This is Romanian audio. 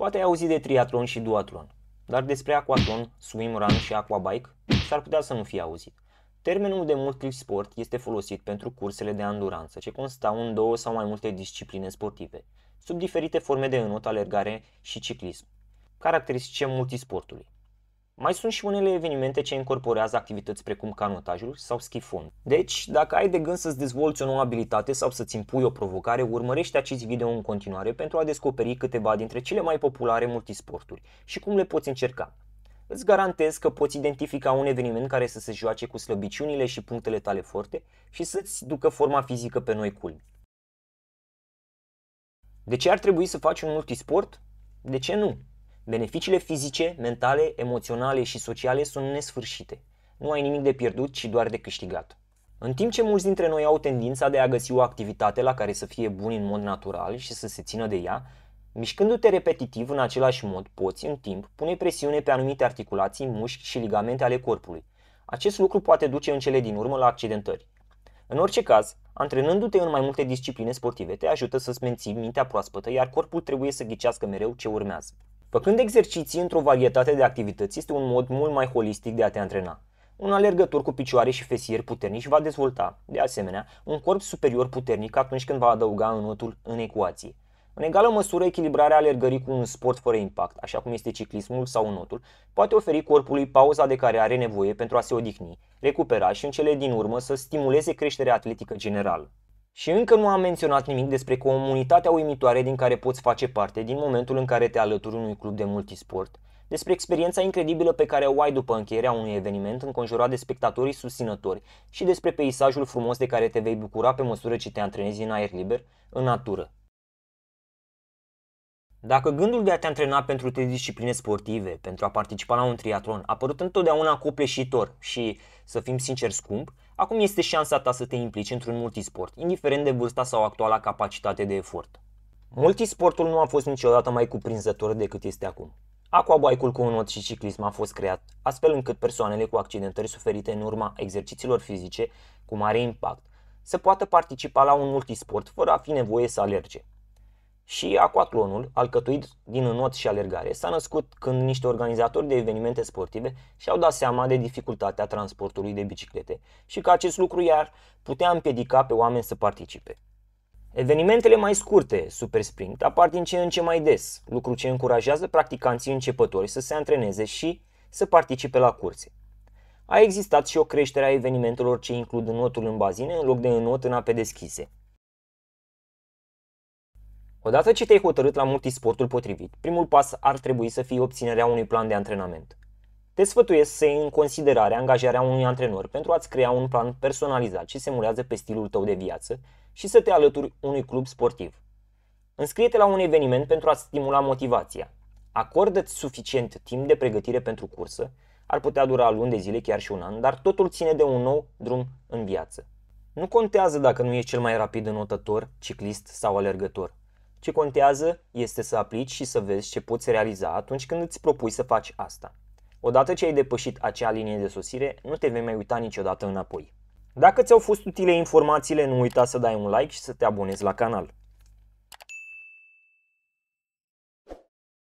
Poate ai auzit de triatlon și duatlon, dar despre swim swimrun și aquabike s-ar putea să nu fie auzit. Termenul de multisport este folosit pentru cursele de anduranță, ce constau în două sau mai multe discipline sportive, sub diferite forme de înot, alergare și ciclism, caracteristice multisportului. Mai sunt și unele evenimente ce incorporează activități precum canotajul sau schifon. Deci, dacă ai de gând să-ți dezvolți o nouă abilitate sau să-ți impui o provocare, urmărește acest video în continuare pentru a descoperi câteva dintre cele mai populare multisporturi și cum le poți încerca. Îți garantez că poți identifica un eveniment care să se joace cu slăbiciunile și punctele tale forte și să-ți ducă forma fizică pe noi culmi. De ce ar trebui să faci un multisport? De ce nu? Beneficiile fizice, mentale, emoționale și sociale sunt nesfârșite. Nu ai nimic de pierdut, ci doar de câștigat. În timp ce mulți dintre noi au tendința de a găsi o activitate la care să fie bun în mod natural și să se țină de ea, mișcându-te repetitiv în același mod, poți, în timp, pune presiune pe anumite articulații, mușchi și ligamente ale corpului. Acest lucru poate duce în cele din urmă la accidentări. În orice caz, antrenându-te în mai multe discipline sportive te ajută să-ți menții mintea proaspătă, iar corpul trebuie să ghicească mereu ce urmează. Făcând exerciții într-o varietate de activități este un mod mult mai holistic de a te antrena. Un alergător cu picioare și fesieri puternici va dezvolta, de asemenea, un corp superior puternic atunci când va adăuga înotul în ecuație. În egală măsură, echilibrarea alergării cu un sport fără impact, așa cum este ciclismul sau înotul, poate oferi corpului pauza de care are nevoie pentru a se odihni, recupera și în cele din urmă să stimuleze creșterea atletică generală. Și încă nu am menționat nimic despre comunitatea uimitoare din care poți face parte din momentul în care te alături unui club de multisport, despre experiența incredibilă pe care o ai după încheierea unui eveniment înconjurat de spectatorii susținători și despre peisajul frumos de care te vei bucura pe măsură ce te antrenezi în aer liber, în natură. Dacă gândul de a te antrena pentru trei discipline sportive, pentru a participa la un triatlon, a părut întotdeauna copleșitor și, să fim sinceri, scump, acum este șansa ta să te implici într-un multisport, indiferent de vârsta sau actuala capacitate de efort. Multisportul nu a fost niciodată mai cuprinzător decât este acum. Aquabike-ul cu not și ciclism a fost creat, astfel încât persoanele cu accidentări suferite în urma exercițiilor fizice cu mare impact să poată participa la un multisport fără a fi nevoie să alerge. Și aquatlonul, alcătuit din înot și alergare, s-a născut când niște organizatori de evenimente sportive și-au dat seama de dificultatea transportului de biciclete și că acest lucru iar putea împiedica pe oameni să participe. Evenimentele mai scurte, Super Sprint, apar din ce în ce mai des, lucru ce încurajează practicanții începători să se antreneze și să participe la curse. A existat și o creștere a evenimentelor ce includ înotul în bazine în loc de înot în ape deschise – Odată ce te-ai hotărât la multisportul potrivit, primul pas ar trebui să fie obținerea unui plan de antrenament. Te sfătuiesc să iei în considerare angajarea unui antrenor pentru a-ți crea un plan personalizat ce se mulează pe stilul tău de viață și să te alături unui club sportiv. Înscrie-te la un eveniment pentru a stimula motivația. Acordă-ți suficient timp de pregătire pentru cursă, ar putea dura luni de zile, chiar și un an, dar totul ține de un nou drum în viață. Nu contează dacă nu ești cel mai rapid înotător, ciclist sau alergător. Ce contează este să aplici și să vezi ce poți realiza atunci când îți propui să faci asta. Odată ce ai depășit acea linie de sosire, nu te vei mai uita niciodată înapoi. Dacă ți-au fost utile informațiile, nu uita să dai un like și să te abonezi la canal.